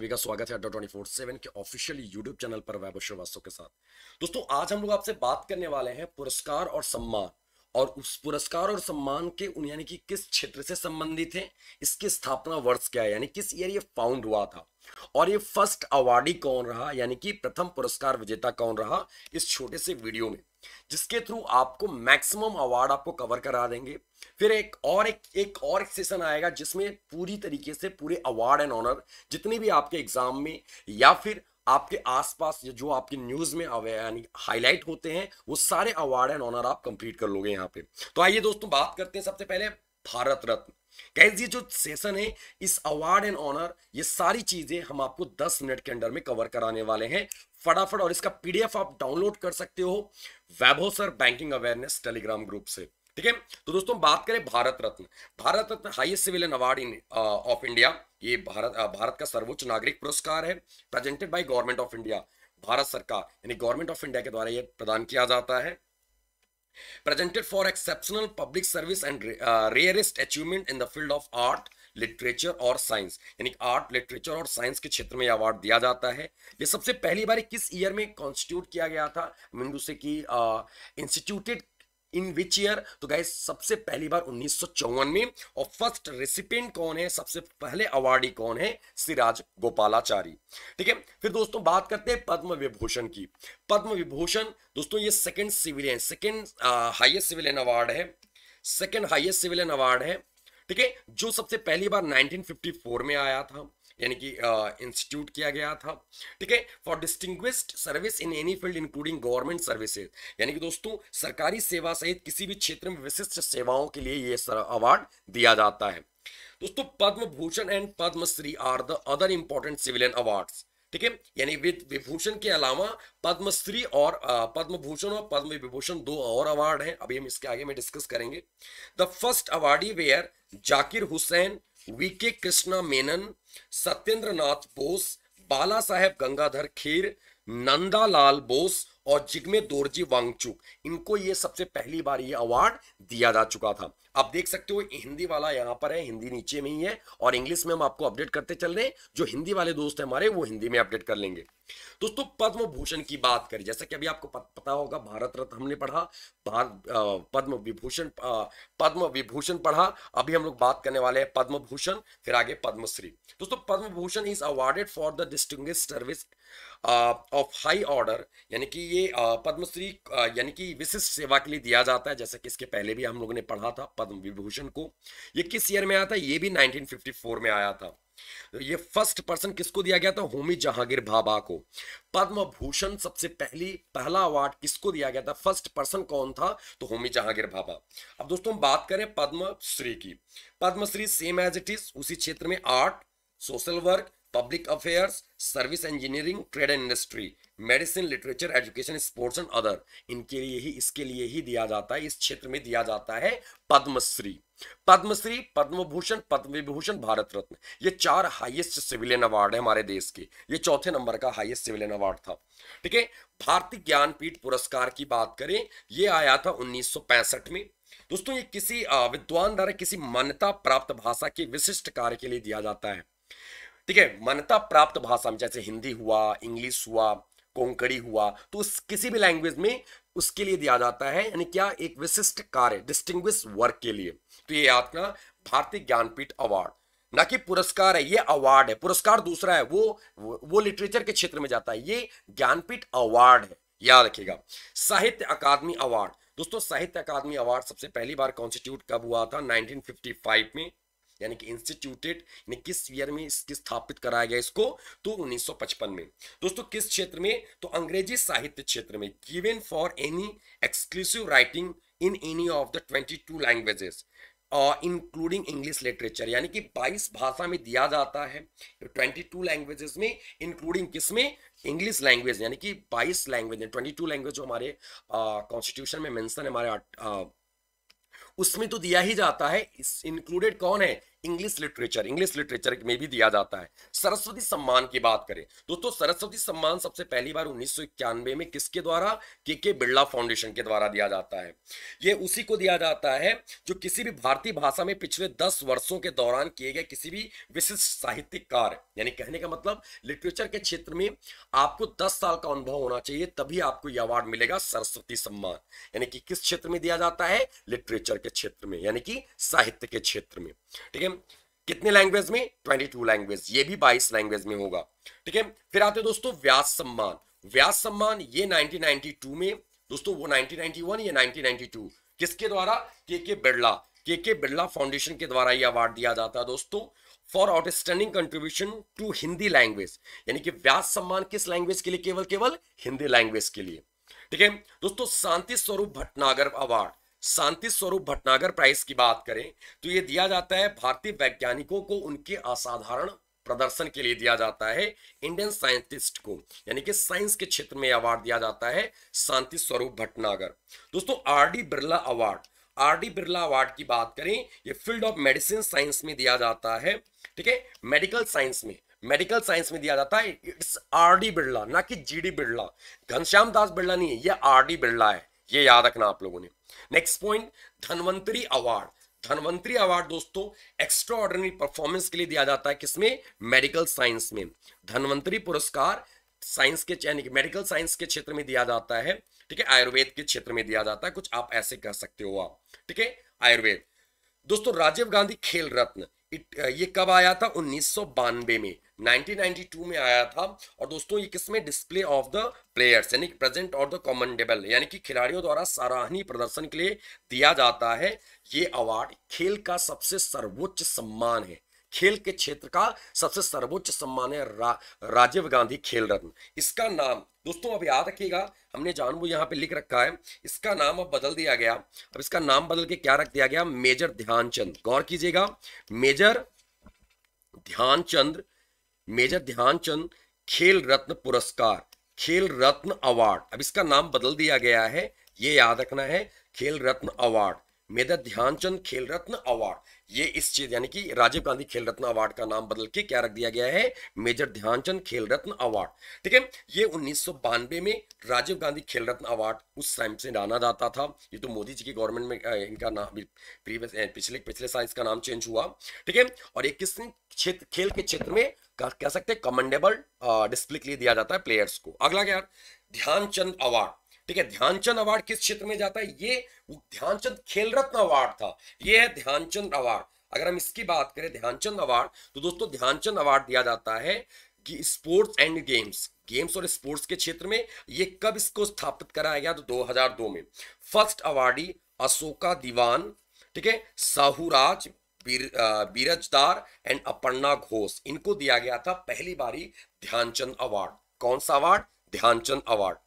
सभी का स्वागत है अड्डा ट्वेंटी फोर सेवन के ऑफिशियल यूट्यूब चैनल पर वैभव श्रीवास्तव के साथ दोस्तों आज हम लोग आपसे बात करने वाले हैं पुरस्कार और सम्मान और उस पुरस्कार और सम्मान के उन यानी कि किस क्षेत्र से संबंधित है इसकी स्थापना वर्ष क्या है यानी किस ईयर ये फाउंड हुआ था और ये फर्स्ट अवार्डी कौन रहा यानी कि प्रथम पुरस्कार विजेता कौन रहा इस छोटे से वीडियो में जिसके थ्रू आपको मैक्सिमम अवार्ड आपको कवर करा देंगे फिर एक और एक एक और सेशन आएगा जिसमें पूरी तरीके से पूरे अवार्ड एंड ऑनर जितने भी आपके एग्जाम में या फिर आपके आसपास जो आपके न्यूज में यानी हाईलाइट होते हैं वो सारे अवार्ड एंड ऑनर आप कंप्लीट कर लोगे यहाँ पे तो आइए दोस्तों बात करते हैं सबसे पहले भारत रत्न कैसे ये जो सेशन है इस अवार्ड एंड ऑनर ये सारी चीजें हम आपको 10 मिनट के अंडर में कवर कराने वाले हैं फटाफट और इसका पीडीएफ आप डाउनलोड कर सकते हो वैभोसर बैंकिंग अवेयरनेस टेलीग्राम ग्रुप से ठीक है तो दोस्तों बात करें Bharat Ratna Bharat Ratna highest civilian award in of India ये भारत आ, भारत का सर्वोच्च नागरिक पुरस्कार है presented by government of India Bharat सरकार यानी गवर्नमेंट ऑफ इंडिया के द्वारा यह प्रदान किया जाता है presented for exceptional public service and rarest achievement in the field of art literature और साइंस यानी आर्ट लिटरेचर और साइंस के क्षेत्र में अवार्ड दिया जाता है ये सबसे पहली बार किस ईयर में कॉन्स्टिट्यूट किया गया था मिंडू से कि इंस्टीट्यूटेड इन विच ईयर तो गाय सबसे पहली बार उन्नीस में और फर्स्ट रेसिपेंट कौन है सबसे पहले अवार्डी कौन है सिराज गोपालाचारी ठीक है फिर दोस्तों बात करते हैं पद्म विभूषण की पद्म विभूषण दोस्तों ये second civilian second highest civilian award है सेकंड हाईएस्ट सिविलियन अवार्ड है ठीक है जो सबसे पहली बार 1954 में आया था यानी कि इंस्टीट्यूट किया गया था ठीक है for distinguished service in any field including government services यानी कि दोस्तों सरकारी सेवा सहित किसी भी क्षेत्र में विशिष्ट सेवाओं के लिए ये अवार्ड दिया जाता है दोस्तों Padma Bhushan and Padmashri are the other important civilian award ठीक है यानी विभूषण के अलावा पद्मश्री और पद्म भूषण और पद्म विभूषण दो और अवार्ड हैं अभी हम इसके आगे में डिस्कस करेंगे the first awardee were Zakir Hussain VK Krishna Menon Satyendra Nath Bose Bala Saheb Gangadhar Kher Nandalal Bose और जिग्मे दोरजी वांगचुक इनको ये सबसे पहली बार ये अवार्ड दिया जा चुका था आप देख सकते हो हिंदी वाला यहाँ पर है हिंदी नीचे में ही है और इंग्लिश में हम आपको अपडेट करते चल रहे हैं जो हिंदी वाले दोस्त हैं हमारे वो हिंदी में अपडेट कर लेंगे दोस्तों पद्म भूषण की बात करें जैसा कि अभी आपको पता होगा भारत रत्न हमने पढ़ा पद्म विभूषण पद्म विभूषण पढ़ा अभी हम लोग बात करने वाले हैं पद्म भूषण फिर आगे पद्मश्री दोस्तों Padma Bhushan is awarded for the distinguished service of high order यानी कि ये पद्मश्री यानी कि विशिष्ट सेवा के लिए दिया जाता है जैसे कि इसके पहले भी हम लोगों ने पढ़ा था पद्म विभूषण को ये किस ईयर में आया था ये भी 1954 में आया था ये फर्स्ट पर्सन किसको दिया गया था होमी जहांगीर भाभा को पद्म भूषण सबसे पहली पहला अवार्ड किसको दिया गया था फर्स्ट पर्सन कौन था तो होमी जहांगीर भाभा अब दोस्तों हम बात करें पद्मश्री की Padmashri same as it is उसी क्षेत्र में art social work public affairs, service engineering, trade and industry, medicine, literature, education, sports and other. इनके लिए ही इसके लिए ही दिया जाता है इस क्षेत्र में दिया जाता है पद्मश्री पद्मश्री पद्म भूषण पद्म विभूषण भारत रत्न ये चार हाईएस्ट सिविलियन अवार्ड है हमारे देश के ये चौथे नंबर का हाईएस्ट सिविलियन अवार्ड था ठीक है भारतीय ज्ञानपीठ पुरस्कार की बात करें ये आया था 1965 में दोस्तों ये किसी विद्वान द्वारा किसी मान्यता प्राप्त भाषा के विशिष्ट कार्य के लिए दिया जाता है ठीक है मान्यता प्राप्त भाषा में जैसे हिंदी हुआ इंग्लिश हुआ कोंकणी हुआ तो उस किसी भी लैंग्वेज में उसके लिए दिया जाता है यानी क्या एक विशिष्ट कार्य डिस्टिंग वर्क के लिए तो ये याद करना भारतीय ज्ञानपीठ अवार्ड ना कि पुरस्कार है ये अवार्ड है पुरस्कार दूसरा है वो वो लिटरेचर के क्षेत्र में जाता है ये ज्ञानपीठ अवार्ड है याद रखिएगा साहित्य अकादमी अवार्ड दोस्तों साहित्य अकादमी अवार्ड सबसे पहली बार कॉन्स्टिट्यूट कब हुआ था 1955 में यानी कि इंस्टीट्यूटेड यानी किस ईयर में इसकी स्थापित कराया गया इसको तो 1955 में दोस्तों किस क्षेत्र में तो अंग्रेजी साहित्य क्षेत्र में given for any exclusive writing in any of the 22 languages including English literature यानी कि 22 भाषा में दिया जाता है 22 लैंग्वेजेस में इंक्लूडिंग किस में इंग्लिश लैंग्वेज यानी कि 22 लैंग्वेज 22 लैंग्वेज जो हमारे कॉन्स्टिट्यूशन uh, में मेंशन है हमारे uh, उसमें तो दिया ही जाता है इस इंक्लूडेड कौन है इंग्लिश लिटरेचर इंग्लिश लिटरेचर में भी दिया जाता है सरस्वती सम्मान की बात करें दोस्तों सरस्वती सम्मान सबसे पहली बार उन्नीस में किसके द्वारा के के बिरला फाउंडेशन के द्वारा दिया जाता है ये उसी को दिया जाता है जो किसी भी भारतीय भाषा में पिछले दस वर्षों के दौरान किए गए किसी भी विशिष्ट साहित्यिक कार्य यानी कहने का मतलब लिटरेचर के क्षेत्र में आपको दस साल का अनुभव होना चाहिए तभी आपको यह अवार्ड मिलेगा सरस्वती सम्मान यानी कि किस क्षेत्र में दिया जाता है लिटरेचर के क्षेत्र में यानी कि साहित्य के क्षेत्र में ठीक है मीडियम कितने लैंग्वेज में ट्वेंटी टू लैंग्वेज ये भी बाईस लैंग्वेज में होगा ठीक है फिर आते दोस्तों व्यास सम्मान व्यास सम्मान ये 1992 में दोस्तों वो 1991 या 1992 किसके द्वारा के के बिरला के के बिरला फाउंडेशन के द्वारा ये अवार्ड दिया जाता है दोस्तों for outstanding contribution to Hindi language यानी कि व्यास सम्मान किस लैंग्वेज के लिए केवल केवल हिंदी लैंग्वेज के लिए ठीक है दोस्तों शांति स्वरूप भटनागर अवार्ड शांति स्वरूप भटनागर प्राइस की बात करें तो ये दिया जाता है भारतीय वैज्ञानिकों को उनके असाधारण प्रदर्शन के लिए दिया जाता है इंडियन साइंटिस्ट को यानी कि साइंस के क्षेत्र में अवार्ड दिया जाता है शांति स्वरूप भटनागर दोस्तों R D Birla award R D Birla award की बात करें ये फील्ड ऑफ मेडिसिन साइंस में दिया जाता है ठीक है मेडिकल साइंस में मेडिकल साइंस में दिया जाता है इट्स आर डी बिरला ना कि जी डी बिरला घनश्याम दास बिरला नहीं है यह आर डी बिरला है ये याद रखना आप लोगों ने next point Dhanvantari award Dhanvantari award दोस्तों एक्स्ट्रा ऑर्डनरी परफॉर्मेंस के लिए दिया जाता है किसमें मेडिकल साइंस में धनवंतरी पुरस्कार साइंस के यानी मेडिकल साइंस के क्षेत्र में दिया जाता है ठीक है आयुर्वेद के क्षेत्र में दिया जाता है कुछ आप ऐसे कह सकते हो आप ठीक है आयुर्वेद दोस्तों राजीव गांधी खेल रत्न ये कब आया था उन्नीस में 1992 में आया था और दोस्तों ये किसमें डिस्प्ले ऑफ द प्लेयर्स यानी प्रेजेंट और द कॉमेंडेबल यानी कि खिलाड़ियों द्वारा सराहनीय प्रदर्शन के लिए दिया जाता है ये अवार्ड खेल का सबसे सर्वोच्च सम्मान है खेल के क्षेत्र का सबसे सर्वोच्च सम्मान है रा, राजीव गांधी खेल रत्न इसका नाम दोस्तों अब याद रखिएगा हमने जानबू यहाँ पे लिख रखा है इसका नाम अब बदल दिया गया अब इसका नाम बदल के क्या रख दिया गया मेजर ध्यानचंद गौर कीजिएगा मेजर ध्यानचंद मेजर ध्यानचंद खेल रत्न पुरस्कार खेल रत्न अवार्ड अब इसका नाम बदल दिया गया है ये याद रखना है खेल रत्न अवार्ड मेधा ध्यानचंद खेल रत्न अवार्ड ये इस चीज यानी कि राजीव गांधी खेल रत्न अवार्ड का नाम बदल के क्या रख दिया गया है मेजर ध्यानचंद खेल रत्न अवार्ड ठीक है ये उन्नीस में राजीव गांधी खेल रत्न अवार्ड उस टाइम से जाना जाता था ये तो मोदी जी की गवर्नमेंट में इनका नाम प्रीवियस पिछले पिछले साल इसका नाम चेंज हुआ ठीक है और ये किस क्षेत्र खेल के क्षेत्र में कह सकते हैं कमेंडेबल डिस्प्ले के लिए दिया जाता है प्लेयर्स को अगला क्या ध्यानचंद अवार्ड ठीक है ध्यानचंद अवार्ड किस क्षेत्र में जाता है ये ध्यानचंद खेल रत्न अवार्ड था ये है ध्यानचंद अवार्ड अगर हम इसकी बात करें ध्यानचंद अवार्ड तो दोस्तों ध्यानचंद अवार्ड दिया जाता है स्पोर्ट्स एंड गेम्स गेम्स और स्पोर्ट्स के क्षेत्र में ये कब इसको स्थापित कराया गया तो 2002 में फर्स्ट अवार्डी अशोका दीवान ठीक है साहूराज बीरजदार एंड अपर्णा घोष इनको दिया गया था पहली बारी ध्यानचंद अवार्ड कौन सा अवार्ड ध्यानचंद अवार्ड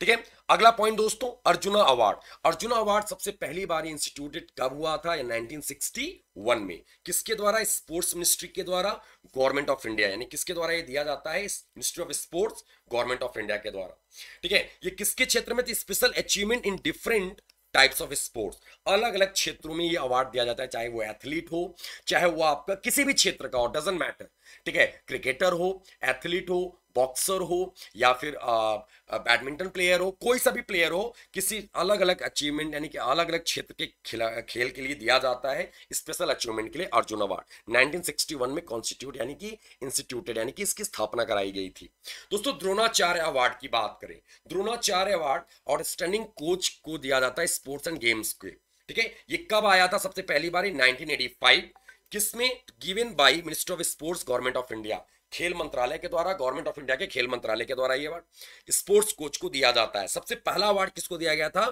ठीक है अगला पॉइंट दोस्तों अर्जुना अवार्ड अर्जुना अवार्ड सबसे पहली बार इंस्टीट्यूटेड कब हुआ था 1961 में किसके द्वारा स्पोर्ट्स मिनिस्ट्री के द्वारा गवर्नमेंट ऑफ इंडिया यानी किसके द्वारा ये दिया जाता है ministry of sports government of India के द्वारा ठीक है ये किसके क्षेत्र में special achievement in different types of sports अलग अलग क्षेत्रों में ये अवार्ड दिया जाता है चाहे वो एथलीट हो चाहे वो आपका किसी भी क्षेत्र का हो डजेंट मैटर ठीक है क्रिकेटर हो एथलीट हो बॉक्सर हो या फिर बैडमिंटन प्लेयर हो कोई सा भी प्लेयर हो किसी अलग अलग अचीवमेंट यानी कि अलग अलग क्षेत्र के खेल के लिए दिया जाता है स्पेशल अचीवमेंट के लिए अर्जुन अवार्ड 1961 में कॉन्स्टिट्यूट यानी कि इंस्टीट्यूटेड यानी कि इसकी स्थापना कराई गई थी दोस्तों द्रोणाचार्य अवार्ड की बात करें Dronacharya award outstanding coach को दिया जाता है स्पोर्ट्स एंड गेम्स के ठीक है ये कब आया था सबसे पहली बार 1985 किसमें given by minister of sports government of India खेल मंत्रालय के द्वारा गवर्नमेंट ऑफ इंडिया के खेल मंत्रालय के द्वारा ये अवार्ड स्पोर्ट्स कोच को दिया जाता है सबसे पहला अवार्ड किसको दिया गया था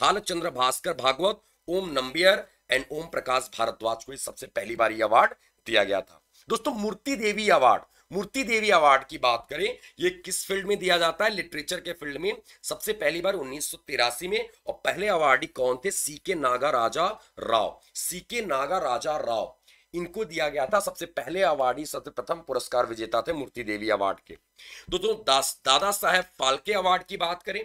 भालचंद्र चंद्र भास्कर भागवत ओम नंबियर एंड ओम प्रकाश भारद्वाज को सबसे पहली बार ये अवार्ड दिया गया था दोस्तों मूर्ति देवी अवार्ड मूर्ति देवी अवार्ड की बात करें ये किस फील्ड में दिया जाता है लिटरेचर के फील्ड में सबसे पहली बार उन्नीस में और पहले अवार्डी कौन थे सी के नागा राजा राव सी के नागा राजा राव इनको दिया गया था सबसे पहले अवार्ड ही सबसे प्रथम पुरस्कार विजेता थे मूर्ति देवी अवार्ड के तो दोस्तों दादा साहब फाल्के अवार्ड की बात करें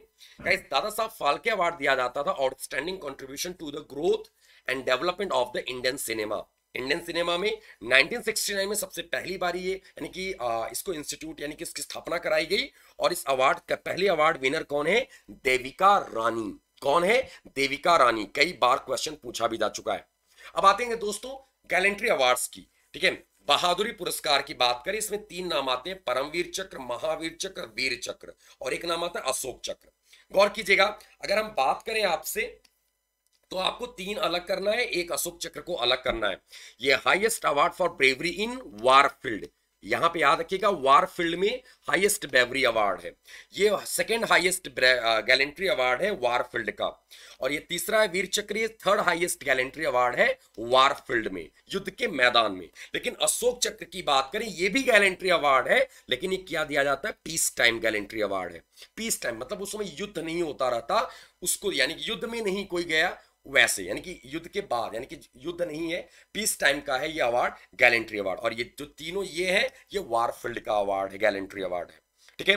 दादा साहब फाल्के अवार्ड दिया जाता था outstanding contribution to the growth and development of the Indian cinema Indian cinema में 1969 में सबसे पहली बार ये यानी कि इसको इंस्टीट्यूट यानी कि इसकी स्थापना कराई गई और इस अवार्ड का पहली अवार्ड विनर कौन है देविका रानी कौन है देविका रानी कई बार क्वेश्चन पूछा भी जा चुका है अब आते हैं दोस्तों गैलेंट्री अवार्ड्स की ठीक है बहादुरी पुरस्कार की बात करें इसमें तीन नाम आते हैं परमवीर चक्र महावीर चक्र वीर चक्र और एक नाम आता है अशोक चक्र गौर कीजिएगा अगर हम बात करें आपसे तो आपको तीन अलग करना है एक अशोक चक्र को अलग करना है ये highest award for bravery in war field यहां पे याद रखिएगा वार फील्ड में हाईएस्ट बेवरी अवार्ड है ये सेकेंड हाईएस्ट गैलेंट्री अवार्ड है वार फील्ड का और ये तीसरा है वीर चक्र ये थर्ड हाईएस्ट गैलेंट्री अवार्ड है वार फील्ड में युद्ध के मैदान में लेकिन अशोक चक्र की बात करें ये भी गैलेंट्री अवार्ड है लेकिन ये क्या दिया जाता है पीस टाइम गैलेंट्री अवार्ड है पीस टाइम मतलब उस समय युद्ध नहीं होता रहता उसको यानी कि युद्ध में नहीं कोई गया वैसे यानी कि युद्ध के बाद यानी कि युद्ध नहीं है पीस टाइम का है ये अवार्ड गैलेंट्री अवार्ड और ये जो तीनों ये है ये वार फील्ड का अवार्ड है गैलेंट्री अवार्ड है ठीक है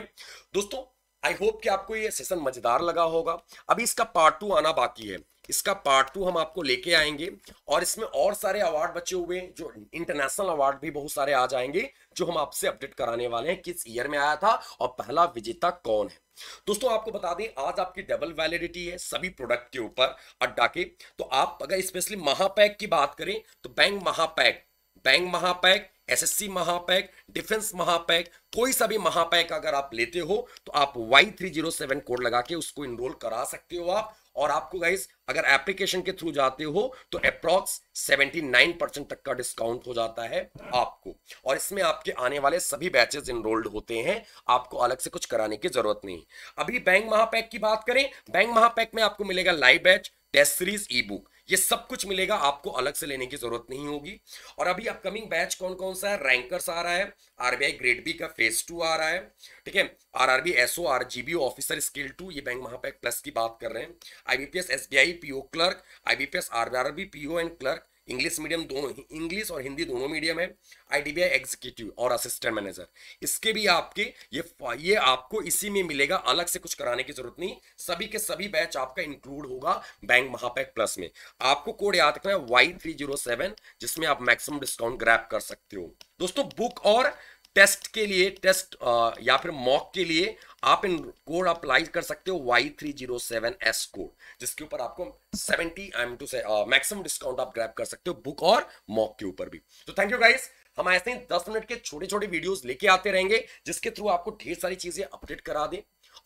दोस्तों आई होप कि आपको ये सेशन मजेदार लगा होगा अभी इसका पार्ट टू आना बाकी है इसका पार्ट टू हम आपको लेके आएंगे और इसमें और सारे अवार्ड बचे हुए जो इंटरनेशनल अवार्ड भी बहुत सारे आ जाएंगे जो हम आपसे अपडेट कराने वाले हैं किस ईयर में आया था और पहला विजेता कौन है दोस्तों आपको बता दें आज आपकी डबल वैलिडिटी है सभी प्रोडक्ट के ऊपर अड्डा के तो आप अगर स्पेशली महापैक की बात करें तो bank Mahapack bank Mahapack SSC Mahapack defence Mahapack कोई सा भी महापैक अगर आप लेते हो तो आप Y three zero seven code लगा के उसको इनरोल करा सकते हो आप और आपको गाइस अगर एप्लीकेशन के थ्रू जाते हो तो अप्रॉक्स 79 परसेंट तक का डिस्काउंट हो जाता है आपको और इसमें आपके आने वाले सभी बैचेस इनरोल्ड होते हैं आपको अलग से कुछ कराने की जरूरत नहीं अभी बैंक महापैक की बात करें बैंक महापैक में आपको मिलेगा live batch test series e book ये सब कुछ मिलेगा आपको अलग से लेने की जरूरत नहीं होगी और अभी अपकमिंग बैच कौन कौन सा है रैंकर्स आ रहा है आरबीआई ग्रेड बी का फेज टू आ रहा है ठीक है R RB SO R GB officer scale two ये बैंक महापैक प्लस की बात कर रहे हैं IBPS I PO clerk IBPS RRB PO and clerk English medium दोनों इंग्लिश और हिंदी दोनों मीडियम है आईटीबीआई एग्जीक्यूटिव और असिस्टेंट मैनेजर इसके भी आपके ये ये आपको इसी में मिलेगा अलग से कुछ कराने की जरूरत नहीं सभी के सभी बैच आपका इंक्लूड होगा बैंक महापैक प्लस में आपको कोड याद रखना है वाई जिसमें आप मैक्सिमम डिस्काउंट ग्रैप कर सकते हो दोस्तों बुक और टेस्ट के लिए टेस्ट या फिर मॉक के लिए आप इन कोड अप्लाई कर सकते हो Y three zero seven S code जिसके ऊपर आपको सेवेंटी आई एम टू से मैक्सिमम डिस्काउंट आप ग्रैप कर सकते हो बुक और मॉक के ऊपर भी तो थैंक यू गाइस हम ऐसे ही दस मिनट के छोटे छोटे वीडियोस लेके आते रहेंगे जिसके थ्रू आपको ढेर सारी चीजें अपडेट करा दें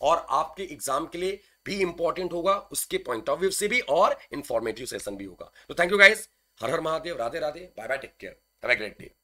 और आपके एग्जाम के लिए भी इंपॉर्टेंट होगा उसके पॉइंट ऑफ व्यू से भी और इन्फॉर्मेटिव सेशन भी होगा तो थैंक यू गाइज हर हर Mahadev Radhe Radhe bye bye take care have a great day